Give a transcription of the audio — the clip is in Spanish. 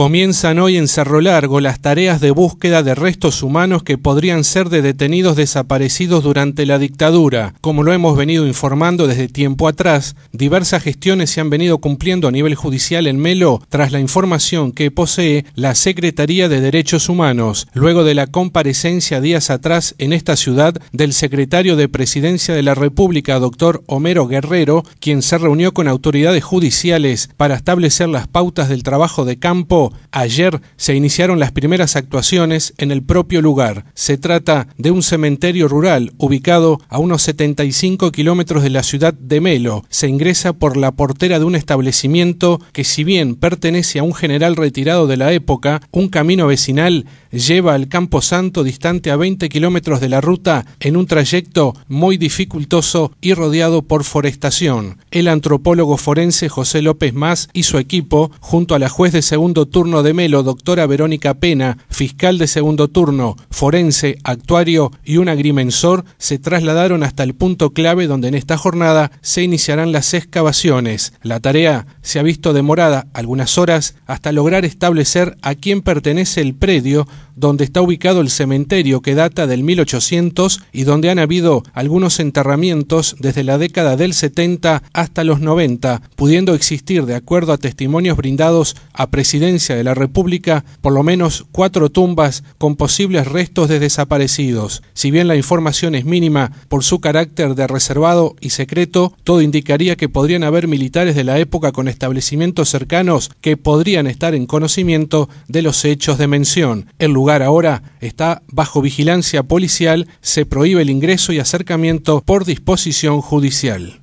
Comienzan hoy en Cerro Largo las tareas de búsqueda de restos humanos que podrían ser de detenidos desaparecidos durante la dictadura. Como lo hemos venido informando desde tiempo atrás, diversas gestiones se han venido cumpliendo a nivel judicial en Melo tras la información que posee la Secretaría de Derechos Humanos, luego de la comparecencia días atrás en esta ciudad del secretario de Presidencia de la República, doctor Homero Guerrero, quien se reunió con autoridades judiciales para establecer las pautas del trabajo de campo ayer se iniciaron las primeras actuaciones en el propio lugar. Se trata de un cementerio rural ubicado a unos 75 kilómetros de la ciudad de Melo. Se ingresa por la portera de un establecimiento que si bien pertenece a un general retirado de la época, un camino vecinal lleva al Campo Santo distante a 20 kilómetros de la ruta en un trayecto muy dificultoso y rodeado por forestación. El antropólogo forense José López Más y su equipo, junto a la juez de segundo turno de Melo, doctora Verónica Pena, fiscal de segundo turno, forense, actuario y un agrimensor se trasladaron hasta el punto clave donde en esta jornada se iniciarán las excavaciones. La tarea se ha visto demorada algunas horas hasta lograr establecer a quién pertenece el predio donde está ubicado el cementerio que data del 1800 y donde han habido algunos enterramientos desde la década del 70 hasta los 90, pudiendo existir, de acuerdo a testimonios brindados a Presidencia de la República, por lo menos cuatro tumbas con posibles restos de desaparecidos. Si bien la información es mínima por su carácter de reservado y secreto, todo indicaría que podrían haber militares de la época con establecimientos cercanos que podrían estar en conocimiento de los hechos de mención. El lugar ahora está bajo vigilancia policial, se prohíbe el ingreso y acercamiento por disposición judicial.